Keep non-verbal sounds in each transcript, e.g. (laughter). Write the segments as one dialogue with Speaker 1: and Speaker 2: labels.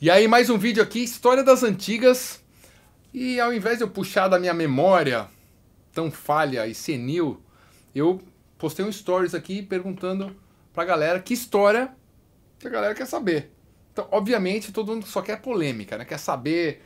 Speaker 1: E aí, mais um vídeo aqui, História das Antigas. E ao invés de eu puxar da minha memória tão falha e senil, eu postei um stories aqui perguntando pra galera que história que a galera quer saber. Então, obviamente, todo mundo só quer polêmica, né? Quer saber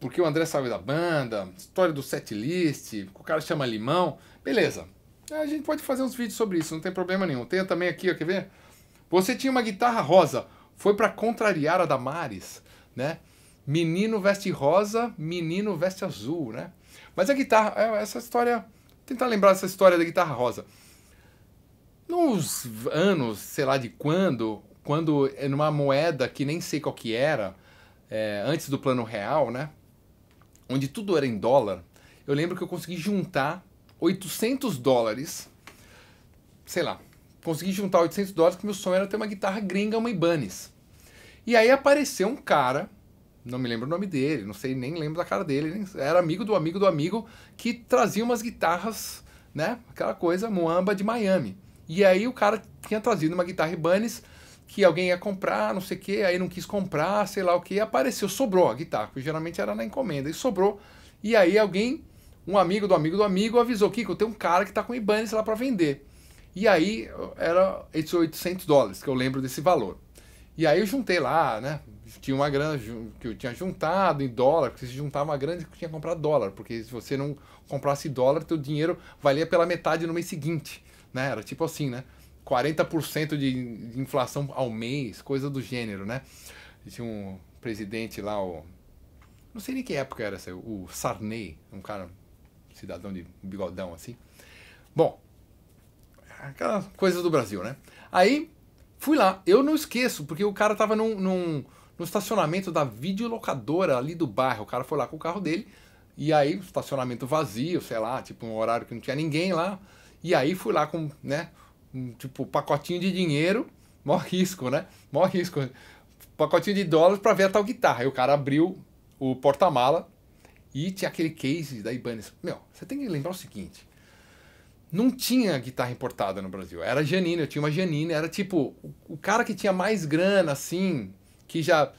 Speaker 1: por que o André saiu da banda, história do setlist, o cara chama Limão. Beleza. A gente pode fazer uns vídeos sobre isso, não tem problema nenhum. Tem também aqui, ó, quer ver? Você tinha uma guitarra rosa foi para contrariar a Damares, né? Menino veste rosa, menino veste azul, né? Mas a guitarra, é, essa história, tentar lembrar essa história da guitarra rosa. Nos anos, sei lá de quando, quando é numa moeda que nem sei qual que era, é, antes do plano real, né? Onde tudo era em dólar, eu lembro que eu consegui juntar 800 dólares, sei lá, consegui juntar 800 dólares, que meu sonho era ter uma guitarra gringa, uma Ibanez. E aí apareceu um cara, não me lembro o nome dele, não sei, nem lembro da cara dele, era amigo do amigo do amigo, que trazia umas guitarras, né, aquela coisa, muamba de Miami. E aí o cara tinha trazido uma guitarra Ibanez, que alguém ia comprar, não sei o que, aí não quis comprar, sei lá o que, apareceu, sobrou a guitarra, porque geralmente era na encomenda, e sobrou. E aí alguém, um amigo do amigo do amigo, avisou, Kiko, tem um cara que tá com Ibanez lá para vender. E aí era 800 dólares, que eu lembro desse valor. E aí eu juntei lá, né? Tinha uma grana que eu tinha juntado em dólar, porque se juntava uma grana que tinha comprado dólar, porque se você não comprasse dólar, teu dinheiro valia pela metade no mês seguinte, né? Era tipo assim, né? 40% de inflação ao mês, coisa do gênero, né? tinha um presidente lá, o... não sei nem que época era essa, o Sarney, um cara, cidadão de bigodão assim. Bom, aquela coisa do Brasil, né? Aí fui lá, eu não esqueço, porque o cara tava num, num, num estacionamento da videolocadora ali do bairro. O cara foi lá com o carro dele, e aí estacionamento vazio, sei lá, tipo um horário que não tinha ninguém lá. E aí fui lá com, né, um, tipo pacotinho de dinheiro, mó risco, né? Mó risco. Pacotinho de dólares para ver a tal guitarra. Aí o cara abriu o porta-mala e tinha aquele case da Ibanez. Meu, você tem que lembrar o seguinte: não tinha guitarra importada no Brasil. Era Janine, eu tinha uma Janine, era tipo o, cara que tinha mais grana, assim, que já.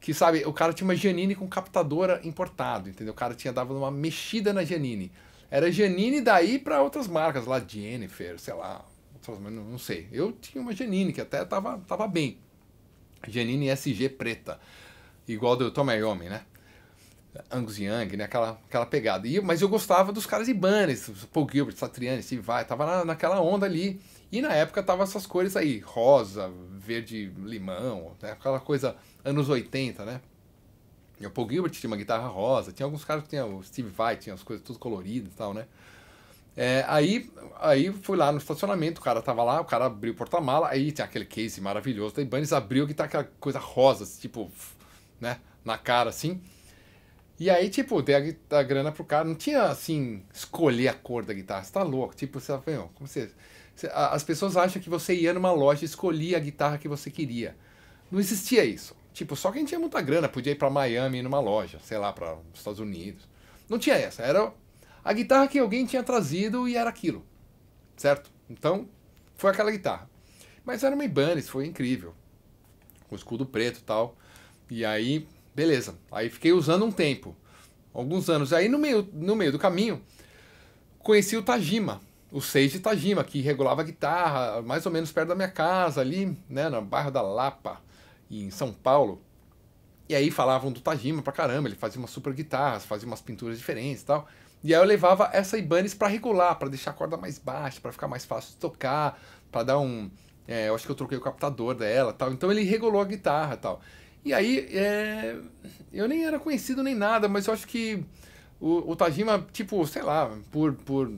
Speaker 1: Que sabe, o cara tinha uma Janine com captadora importado, entendeu? O cara tinha dava uma mexida na Janine. Era Janine daí para outras marcas, lá Jennifer, sei lá, outras, não, não sei. Eu tinha uma Janine que até tava, tava bem. Janine SG preta, igual do Tom né? Angus Young, né? Aquela, aquela pegada. E, mas eu gostava dos caras Ibanez, Paul Gilbert, Satriani, Steve Vai, tava na, naquela onda ali. E na época tava essas cores aí, rosa, verde, limão, né? aquela coisa anos 80, né? E o Paul Gilbert tinha uma guitarra rosa, tinha alguns caras que tinha o Steve Vai, tinha as coisas tudo coloridas e tal, né? É, aí, aí fui lá no estacionamento, o cara tava lá, o cara abriu o porta-mala, aí tinha aquele case maravilhoso da Ibanez, abriu que tá aquela coisa rosa, tipo, né, na cara assim. E aí, tipo, dei a, a, grana pro cara. Não tinha, assim, escolher a cor da guitarra. Você tá louco. Tipo, você fala, como você... você a, as pessoas acham que você ia numa loja e escolhia a guitarra que você queria. Não existia isso. Tipo, só quem tinha muita grana podia ir para Miami numa loja, sei lá, para os Estados Unidos. Não tinha essa. Era a guitarra que alguém tinha trazido e era aquilo. Certo? Então, foi aquela guitarra. Mas era uma Ibanez, foi incrível. Com escudo preto e tal. E aí, Beleza. Aí fiquei usando um tempo, alguns anos. Aí no meio, no meio do caminho, conheci o Tajima, o Seiji Tajima, que regulava guitarra mais ou menos perto da minha casa, ali, né, no bairro da Lapa, em São Paulo. E aí falavam do Tajima pra caramba, ele fazia umas super guitarras, fazia umas pinturas diferentes e tal. E aí eu levava essa Ibanez para regular, para deixar a corda mais baixa, para ficar mais fácil de tocar, para dar um. É, eu acho que eu troquei o captador dela tal. Então ele regulou a guitarra tal. E aí, é, eu nem era conhecido nem nada, mas eu acho que o, o Tajima, tipo, sei lá, por, por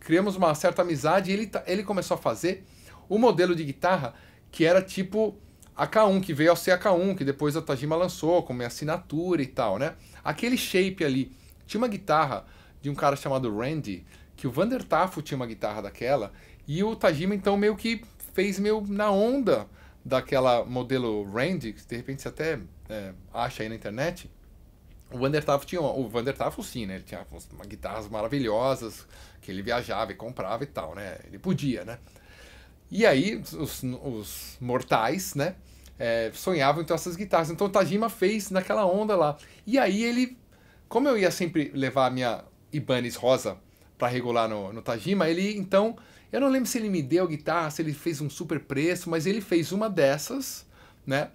Speaker 1: criamos uma certa amizade, ele, ele começou a fazer o modelo de guitarra que era tipo a K1, que veio a ser a K1, que depois a Tajima lançou como minha assinatura e tal, né? Aquele shape ali. Tinha uma guitarra de um cara chamado Randy, que o Vander Taffo tinha uma guitarra daquela, e o Tajima então meio que fez meio na onda daquela modelo Randy, que de repente você até é, acha aí na internet, o Van der tinha uma, o Van der sim, né? Ele tinha uma, guitarras maravilhosas que ele viajava e comprava e tal, né? Ele podia, né? E aí os, os mortais, né? É, sonhavam então essas guitarras. Então o Tajima fez naquela onda lá. E aí ele, como eu ia sempre levar a minha Ibanez rosa para regular no, no Tajima, ele então. Eu não lembro se ele me deu a guitarra, se ele fez um super preço, mas ele fez uma dessas, né?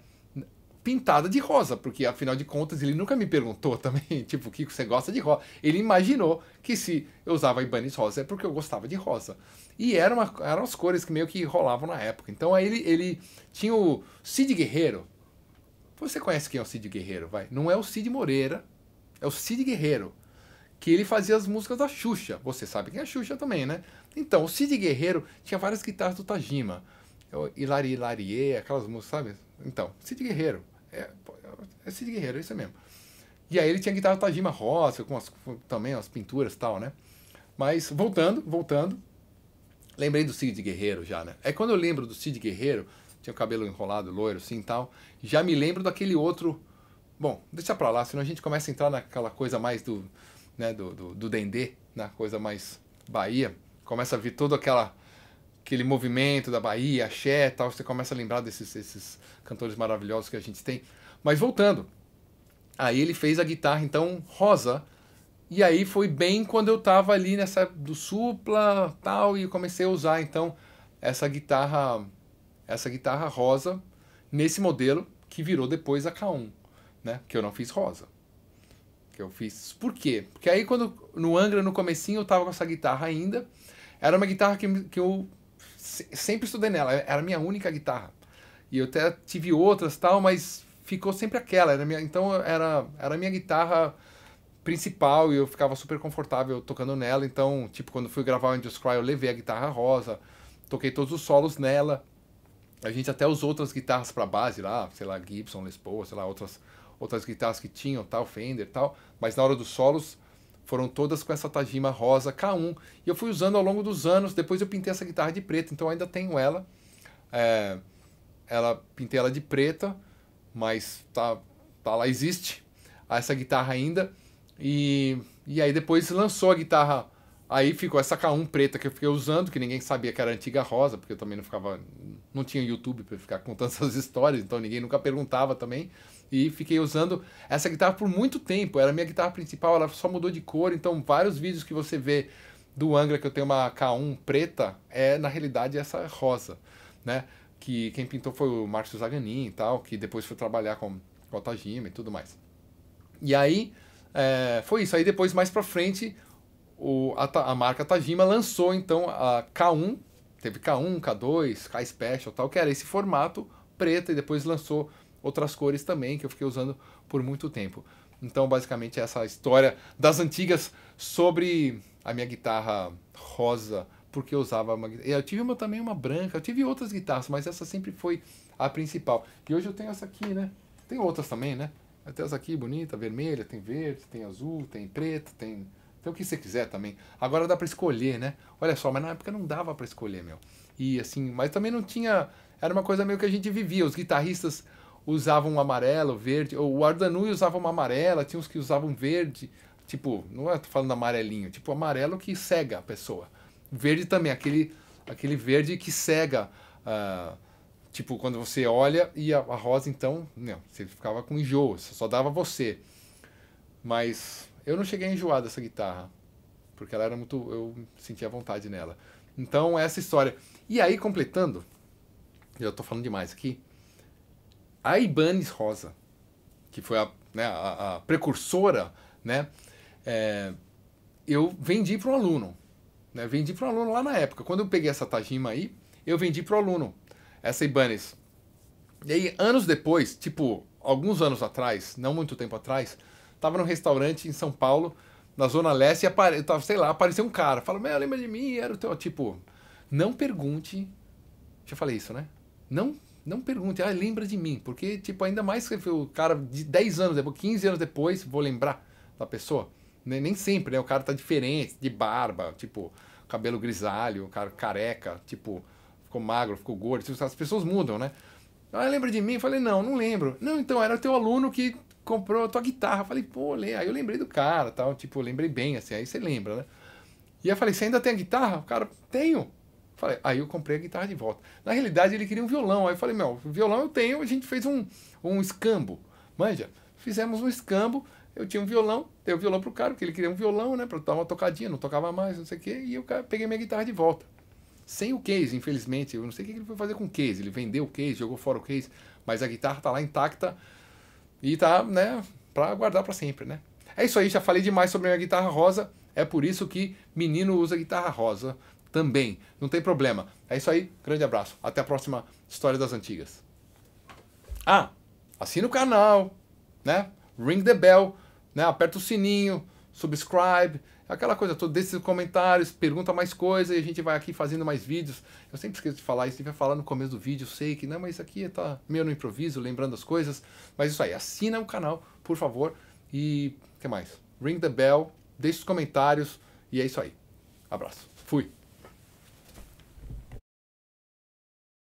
Speaker 1: Pintada de rosa, porque afinal de contas ele nunca me perguntou (laughs) também, tipo, o que você gosta de rosa. Ele imaginou que se eu usava Ibanez rosa é porque eu gostava de rosa. E era uma, eram as cores que meio que rolavam na época. Então aí ele, ele tinha o Cid Guerreiro. Você conhece quem é o Cid Guerreiro, vai? Não é o Cid Moreira, é o Cid Guerreiro que ele fazia as músicas da Xuxa. Você sabe quem é a Xuxa também, né? Então, o Cid Guerreiro tinha várias guitarras do Tajima. É Hilari Hilarie, aquelas músicas, sabe? Então, Cid Guerreiro. É, é Cid Guerreiro, é isso mesmo. E aí ele tinha guitarra do Tajima Rosa, com as, também as pinturas e tal, né? Mas, voltando, voltando. Lembrei do Cid Guerreiro já, né? É quando eu lembro do Cid Guerreiro, tinha o cabelo enrolado, loiro, assim e tal. Já me lembro daquele outro... Bom, deixa pra lá, senão a gente começa a entrar naquela coisa mais do né, do, do, do Dendê, na né, coisa mais Bahia, começa a vir todo aquela, aquele movimento da Bahia, axé tal, você começa a lembrar desses, esses cantores maravilhosos que a gente tem. Mas voltando, aí ele fez a guitarra, então, rosa, e aí foi bem quando eu tava ali nessa do supla tal, e comecei a usar, então, essa guitarra, essa guitarra rosa, nesse modelo, que virou depois a K1, né, que eu não fiz rosa que eu fiz. Por quê? Porque aí quando no Angra, no comecinho, eu tava com essa guitarra ainda. Era uma guitarra que, que eu sempre estudei nela, é, era a minha única guitarra. E eu até tive outras tal, mas ficou sempre aquela. Era minha, então era, era a minha guitarra principal e eu ficava super confortável tocando nela. Então, tipo, quando fui gravar o Angels Cry, eu levei a guitarra rosa, toquei todos os solos nela. A gente até usou outras guitarras para base lá, sei lá, Gibson, Les Paul, sei lá, outras outras guitarras que tinham, tal, Fender, tal, mas na hora dos solos foram todas com essa Tajima rosa K1. E eu fui usando ao longo dos anos, depois eu pintei essa guitarra de preta, então ainda tenho ela. É, ela pintei ela de preta, mas tá, tá lá existe essa guitarra ainda. E, e aí depois lançou a guitarra Aí ficou essa K1 preta que eu fiquei usando, que ninguém sabia que era antiga rosa, porque eu também não ficava. Não tinha YouTube para ficar contando (laughs) essas histórias, então ninguém nunca perguntava também. E fiquei usando essa guitarra por muito tempo. Era a minha guitarra principal, ela só mudou de cor. Então, vários vídeos que você vê do Angra, que eu tenho uma K1 preta, é na realidade essa rosa, né? Que quem pintou foi o Márcio Zaganin e tal, que depois foi trabalhar com, a o Tajima e tudo mais. E aí, é, foi isso. Aí depois, mais pra frente, o, a, a, marca Tajima lançou então a K1, teve K1, K2, K Special tal, que era esse formato preto, e depois lançou outras cores também, que eu fiquei usando por muito tempo. Então, basicamente, essa é história das antigas sobre a minha guitarra rosa, porque eu usava uma Eu tive uma, também uma branca, eu tive outras guitarras, mas essa sempre foi a principal. E hoje eu tenho essa aqui, né? Tem outras também, né? Até essa aqui, bonita, vermelha, tem verde, tem azul, tem preto, tem, tem o que você quiser também. Agora dá para escolher, né? Olha só, mas na época não dava para escolher, meu. E assim, mas também não tinha. Era uma coisa meio que a gente vivia. Os guitarristas usavam um amarelo, verde. O Ardanui usava uma amarela, tinha uns que usavam verde. Tipo, não é falando amarelinho, tipo amarelo que cega a pessoa. Verde também, aquele, aquele verde que cega. Uh, tipo, quando você olha e a, a, rosa, então, não, você ficava com enjoo, só dava você. Mas eu não cheguei a enjoar dessa guitarra, porque ela era muito. Eu sentia vontade nela. Então, essa história. E aí, completando, já estou falando demais aqui a Ibanez Rosa, que foi a, né, a, a precursora, né? É, eu vendi para um aluno. Né? Vendi para um aluno lá na época. Quando eu peguei essa Tajima aí, eu vendi para o aluno essa Ibanez. E aí, anos depois, tipo, alguns anos atrás, não muito tempo atrás, estava num restaurante em São Paulo, na Zona Leste, e apare... tava, sei lá, apareceu um cara. Falou, meu, lembra de mim? Era o teu. Tipo, não pergunte. Já falei isso, né? Não não pergunte, ah, lembra de mim, porque tipo ainda mais que o cara de 10 anos depois, 15 anos depois, vou lembrar da pessoa. Né? Nem sempre, né? O cara tá diferente, de barba, tipo, cabelo grisalho, o cara careca, tipo, ficou magro, ficou gordo, tipo, as pessoas mudam, né? Ah, lembra de mim? Eu falei, não, não lembro. Não, então era o teu aluno que comprou a tua guitarra. Eu falei, pô, Lê. aí eu lembrei do cara, tal, tipo, lembrei bem, assim, aí você lembra, né? E eu falei, você ainda tem a guitarra? O cara, tenho. Falei, aí eu comprei a guitarra de volta. Na realidade, ele queria um violão. Aí eu falei, meu, violão eu tenho, a gente fez um, um escambo. Manja, fizemos um escambo, eu tinha um violão, dei o um violão pro cara, porque ele queria um violão, né, pra dar uma tocadinha, não tocava mais, não sei o quê, e eu peguei minha guitarra de volta. Sem o case, infelizmente. Eu não sei o que ele foi fazer com o case. Ele vendeu o case, jogou fora o case, mas a guitarra tá lá intacta e tá, né, pra guardar para sempre, né. É isso aí, já falei demais sobre a minha guitarra rosa. É por isso que menino usa guitarra rosa também. Não tem problema. É isso aí. Grande abraço. Até a próxima História das Antigas. Ah, assina o canal, né? Ring the bell, né? Aperta o sininho, subscribe, aquela coisa toda. Deixe comentários, pergunta mais coisa e a gente vai aqui fazendo mais vídeos. Eu sempre esqueço de falar isso, tiver falar no começo do vídeo, sei que não, mas isso aqui tá meio no improviso, lembrando as coisas. Mas isso aí, assina o canal, por favor. E o que mais? Ring the bell, deixe os comentários e é isso aí. Abraço. Fui.